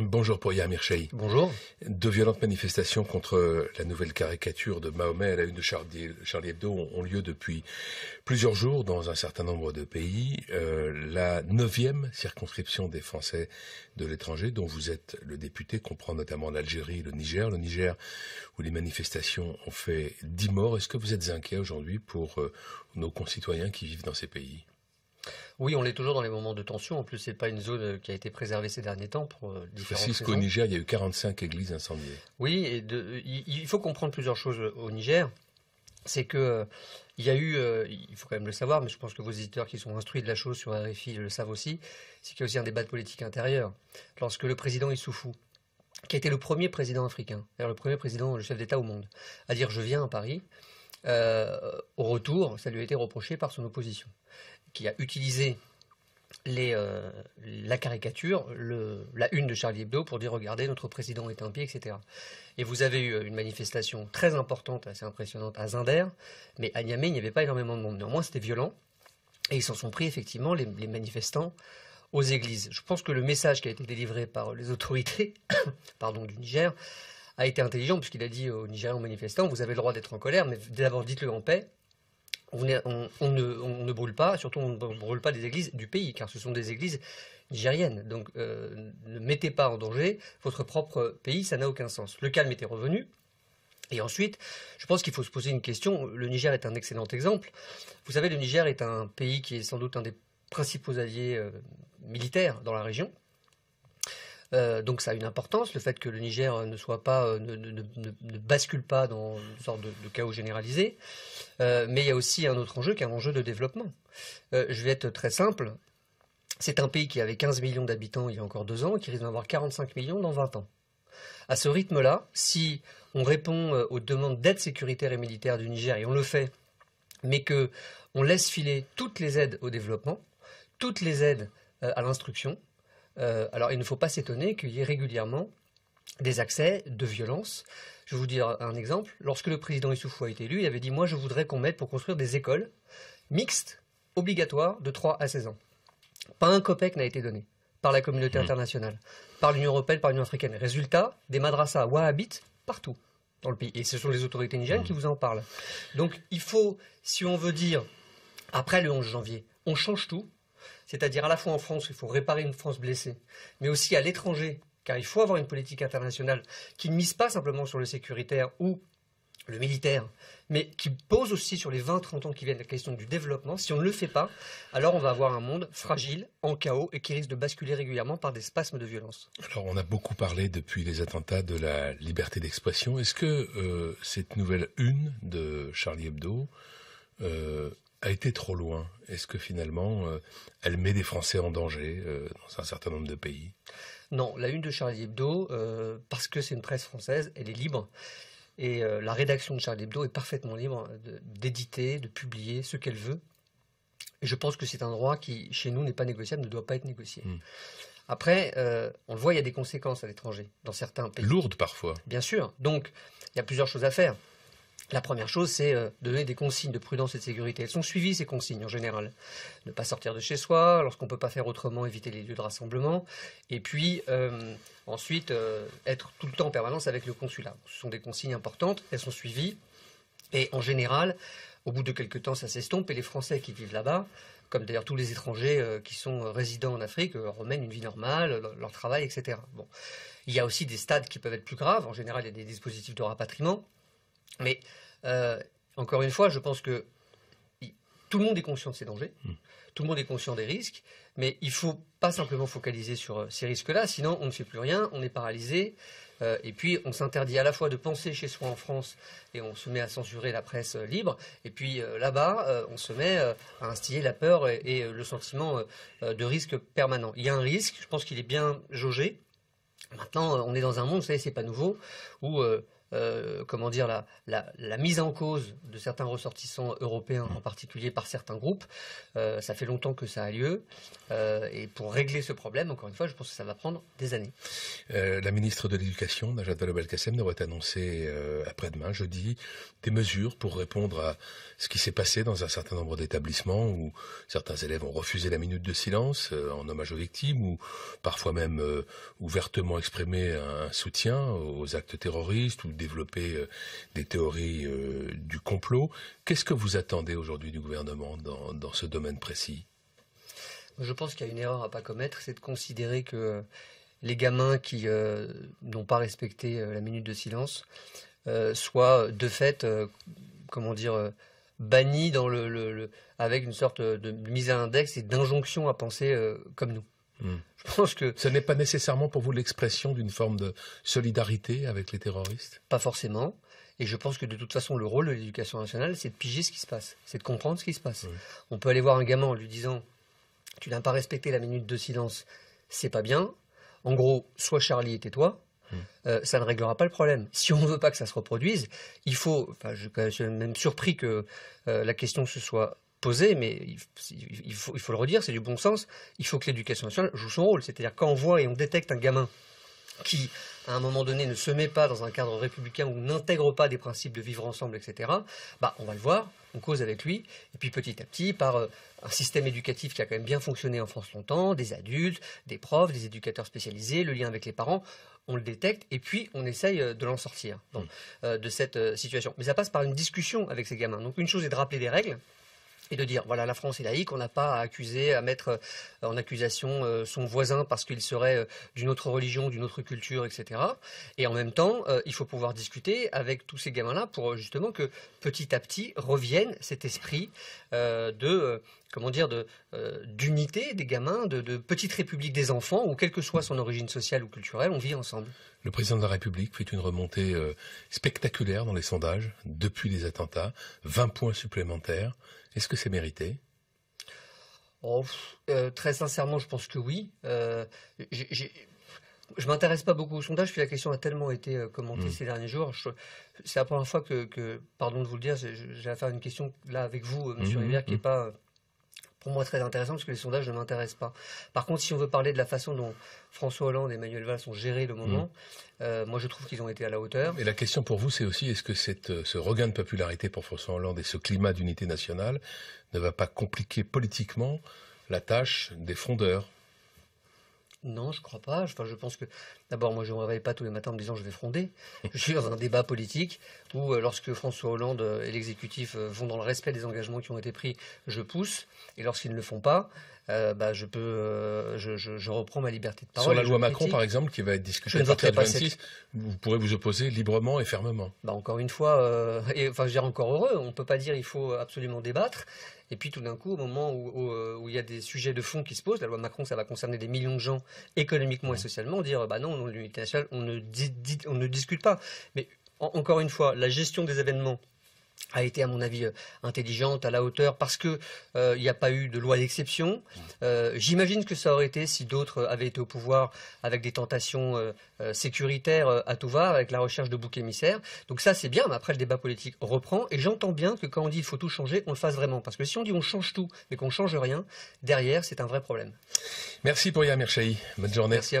Bonjour pour Yamir Bonjour. De violentes manifestations contre la nouvelle caricature de Mahomet à la une de Charlie, Hebdo ont lieu depuis plusieurs jours dans un certain nombre de pays. Euh, la neuvième circonscription des Français de l'étranger, dont vous êtes le député, comprend notamment l'Algérie le Niger. Le Niger, où les manifestations ont fait dix morts. Est-ce que vous êtes inquiet aujourd'hui pour euh, nos concitoyens qui vivent dans ces pays oui, on est toujours dans les moments de tension. En plus, n'est pas une zone euh, qui a été préservée ces derniers temps pour euh, Précise qu'au Niger, il y a eu 45 églises incendiées. Oui, et euh, il faut comprendre plusieurs choses au Niger. C'est que il y a eu, il faut quand même le savoir, mais je pense que vos éditeurs qui sont instruits de la chose sur RFI le savent aussi, c'est qu'il y a aussi un débat de politique intérieure. Lorsque le président Issoufou, qui a été le premier président africain, le premier président, le chef d'État au monde, à dire je viens à Paris, euh, au retour, ça lui a été reproché par son opposition, qui a utilisé euh, la caricature, la une de Charlie Hebdo pour dire regardez, notre président est un pied, etc. Et vous avez eu euh, une manifestation très importante, assez impressionnante à Zinder, mais à Niamey, il n'y avait pas énormément de monde. Néanmoins, c'était violent et ils s'en sont pris effectivement, les, les, manifestants, aux églises. Je pense que le message qui a été délivré par les autorités pardon, du Niger a été intelligent puisqu'il a dit aux Nigériens, manifestants, vous avez le droit d'être en colère, mais d'abord dites-le en paix. On, ne, brûle pas, surtout on ne brûle pas des églises du pays, car ce sont des églises nigériennes. Donc euh, ne mettez pas en danger votre propre pays, ça n'a aucun sens. Le calme était revenu. Et ensuite, je pense qu'il faut se poser une question. Le Niger est un excellent exemple. Vous savez, le Niger est un pays qui est sans doute un des principaux alliés euh, militaires dans la région. Euh, donc ça a une importance, le fait que le Niger euh, ne soit pas, euh, ne, bascule pas dans une sorte de, chaos généralisé. mais il y a aussi un autre enjeu qui est un enjeu de développement. je vais être très simple. C'est un pays qui avait 15 millions d'habitants il y a encore deux ans et qui risque d'en avoir 45 millions dans 20 ans. À ce rythme-là, si on répond aux demandes d'aide sécuritaire et militaire du Niger, et on le fait, mais qu'on laisse filer toutes les aides au développement, toutes les aides à l'instruction, euh, alors il ne faut pas s'étonner qu'il y ait régulièrement des accès de violence. Je vais vous dire un exemple. Lorsque le président Issoufou a été élu, il avait dit Moi, je voudrais qu'on mette pour construire des écoles mixtes, obligatoires, de 3 à 16 ans. Pas un copec n'a été donné par la communauté mmh. internationale, par l'Union européenne, par l'Union africaine. Résultat, des madrassas wahhabites partout dans le pays. Et ce sont les autorités nigériennes qui mmh. vous en parlent. Donc il faut, si on veut dire, après le 11 janvier, on change tout, c'est-à-dire à la fois en France, il faut réparer une France blessée, mais aussi à l'étranger, car il faut avoir une politique internationale qui ne mise pas simplement sur le sécuritaire ou le militaire, mais qui pose aussi sur les 20-30 ans qui viennent la question du développement. Si on ne le fait pas, alors on va avoir un monde fragile, en chaos, et qui risque de basculer régulièrement par des spasmes de violence. Alors on a beaucoup parlé depuis les attentats de la liberté d'expression. Est-ce que euh, cette nouvelle une de Charlie Hebdo euh, a été trop loin Est-ce que finalement, euh, elle met des Français en danger euh, dans un certain nombre de pays Non, la une de Charlie Hebdo, euh, parce que c'est une presse française, elle est libre. Et la rédaction de Charlie Hebdo est parfaitement libre d'éditer, de, publier ce qu'elle veut. Et je pense que c'est un droit qui, chez nous, n'est pas négociable, ne doit pas être négocié. Hmm. Après, on le voit, il y a des conséquences à l'étranger, dans certains pays. Lourdes parfois. Bien sûr. Donc, il y a plusieurs choses à faire. La première chose, c'est euh, donner des consignes de prudence et de sécurité. Elles sont suivies, ces consignes, en général. Ne pas sortir de chez soi, lorsqu'on ne peut pas faire autrement, éviter les lieux de rassemblement. Et puis, euh, ensuite, euh, être tout le temps en permanence avec le consulat. Ce sont des consignes importantes, elles sont suivies. Et en général, au bout de quelques temps, ça s'estompe. Et les Français qui vivent là-bas, comme d'ailleurs tous les étrangers qui sont résidents en Afrique, remènent une vie normale, leur, travail, etc. Il y a aussi des stades qui peuvent être plus graves. En général, il y a des dispositifs de rapatriement. Mais euh, encore une fois, je pense que tout le monde est conscient de ces dangers, hmm. tout le monde est conscient des risques, mais il ne faut pas simplement focaliser sur euh, ces risques-là, sinon on ne fait plus rien, on est paralysé, euh, et puis on s'interdit à la fois de penser chez soi en France, et on se met à censurer la presse libre, et puis là-bas, on se met à instiller la peur et, le sentiment de risque permanent. Il y a un risque, je pense qu'il est bien jaugé. Maintenant, on est dans un monde, vous savez, n'est pas nouveau, où euh, comment dire, la, la, mise en cause de certains ressortissants européens, en particulier par certains groupes. Euh, ça fait longtemps que ça a lieu. Euh, et pour régler ce problème, encore une fois, je pense que ça va prendre des années. la ministre de l'Éducation, Najat Vallaud-Belkacem, devrait annoncer après-demain, jeudi, des mesures pour répondre à ce qui s'est passé dans un certain nombre d'établissements où certains élèves ont refusé la minute de silence en hommage aux victimes ou parfois même ouvertement exprimé un soutien aux actes terroristes ou développer euh, des théories euh, du complot. Qu'est-ce que vous attendez aujourd'hui du gouvernement dans, ce domaine précis Je pense qu'il y a une erreur à ne pas commettre, c'est de considérer que les gamins qui euh, n'ont pas respecté la minute de silence soient de fait, comment dire, bannis dans avec une sorte de mise à index et d'injonction à penser comme nous. Hmm. Je pense que ce n'est pas nécessairement pour vous l'expression d'une forme de solidarité avec les terroristes. Pas forcément. Et je pense que de toute façon, le rôle de l'éducation nationale, c'est de piger ce qui se passe, c'est de comprendre ce qui se passe. On peut aller voir un gamin en lui disant Tu n'as pas respecté la minute de silence, c'est pas bien. En gros, soit Charlie et tais-toi. Hmm. Euh, ça ne réglera pas le problème. Si on ne veut pas que ça se reproduise, il faut. Enfin, je, suis même surpris que euh, la question se soit posé, mais il, faut, le redire, c'est du bon sens. Il faut que l'éducation nationale joue son rôle. C'est-à-dire quand on voit et on détecte un gamin qui, à un moment donné, ne se met pas dans un cadre républicain ou n'intègre pas des principes de vivre ensemble, etc., bah, on va le voir, on cause avec lui, et puis petit à petit, par euh, un système éducatif qui a quand même bien fonctionné en France longtemps, des adultes, des profs, des éducateurs spécialisés, le lien avec les parents, on le détecte, et puis on essaye euh, de l'en sortir mmh. euh, de cette situation. Mais ça passe par une discussion avec ces gamins. Donc une chose est de rappeler des règles, et de dire voilà la France est laïque, on n'a pas à accuser, à mettre euh, en accusation euh, son voisin parce qu'il serait euh, d'une autre religion, d'une autre culture, etc. Et en même temps, il faut pouvoir discuter avec tous ces gamins-là pour justement que petit à petit revienne cet esprit de comment dire, de, d'unité des gamins, de, petite république des enfants, où quelle que soit son origine sociale ou culturelle, on vit ensemble. Le président de la République fait une remontée spectaculaire dans les sondages depuis les attentats, 20 points supplémentaires. Est-ce que c'est mérité oh, euh, Très sincèrement, je pense que oui. Euh, je ne je m'intéresse pas beaucoup au sondage, puis la question a tellement été euh, commentée hmm. ces derniers jours. C'est la première fois que, pardon de vous le dire, j'ai affaire à une question là avec vous, M. Hmm, Rivière, qui n'est hmm, pas pour moi très intéressant parce que les sondages ne m'intéressent pas. Par contre, si on veut parler de la façon dont François Hollande et Emmanuel Valls ont géré le moment, mm. euh, moi je trouve qu'ils ont été à la hauteur. Et la question pour vous, c'est aussi est-ce que euh, ce regain de popularité pour François Hollande et ce climat d'unité nationale ne va pas compliquer politiquement la tâche des fondeurs non, je crois pas. je pense que d'abord, moi, je ne me réveille pas tous les matins en me disant je vais fronder. Je suis dans un débat politique où, euh, lorsque François Hollande euh, et l'exécutif euh, vont dans le respect des engagements qui ont été pris, je pousse. Et lorsqu'ils ne le font pas, euh, bah, euh, je, reprends ma liberté de parole. Sur la loi Macron, par exemple, qui va être discutée 26, vous pourrez vous opposer librement et fermement. Bah, encore une fois, euh, enfin, je dirais encore heureux, on ne peut pas dire qu'il faut absolument débattre. Et puis tout d'un coup, au moment où, il y a des sujets de fond qui se posent, la loi Macron, ça va concerner des millions de gens économiquement et socialement, dire bah, non, l'unité nationale, on ne, on ne discute pas. Mais encore une fois, la gestion des événements a été à mon avis euh, intelligente, à la hauteur, parce que euh, il n'y a pas eu de loi d'exception. Euh, j'imagine que ça aurait été si d'autres avaient été au pouvoir avec des tentations sécuritaires à tout va, avec la recherche de boucs émissaires. Donc ça c'est bien, mais après le débat politique reprend, et j'entends bien que quand on dit il faut tout changer, on le fasse vraiment, parce que si on dit on change tout, mais qu'on ne change rien, derrière c'est un vrai problème. Merci pour Yamir Merchaï. Bonne journée. Merci à vous.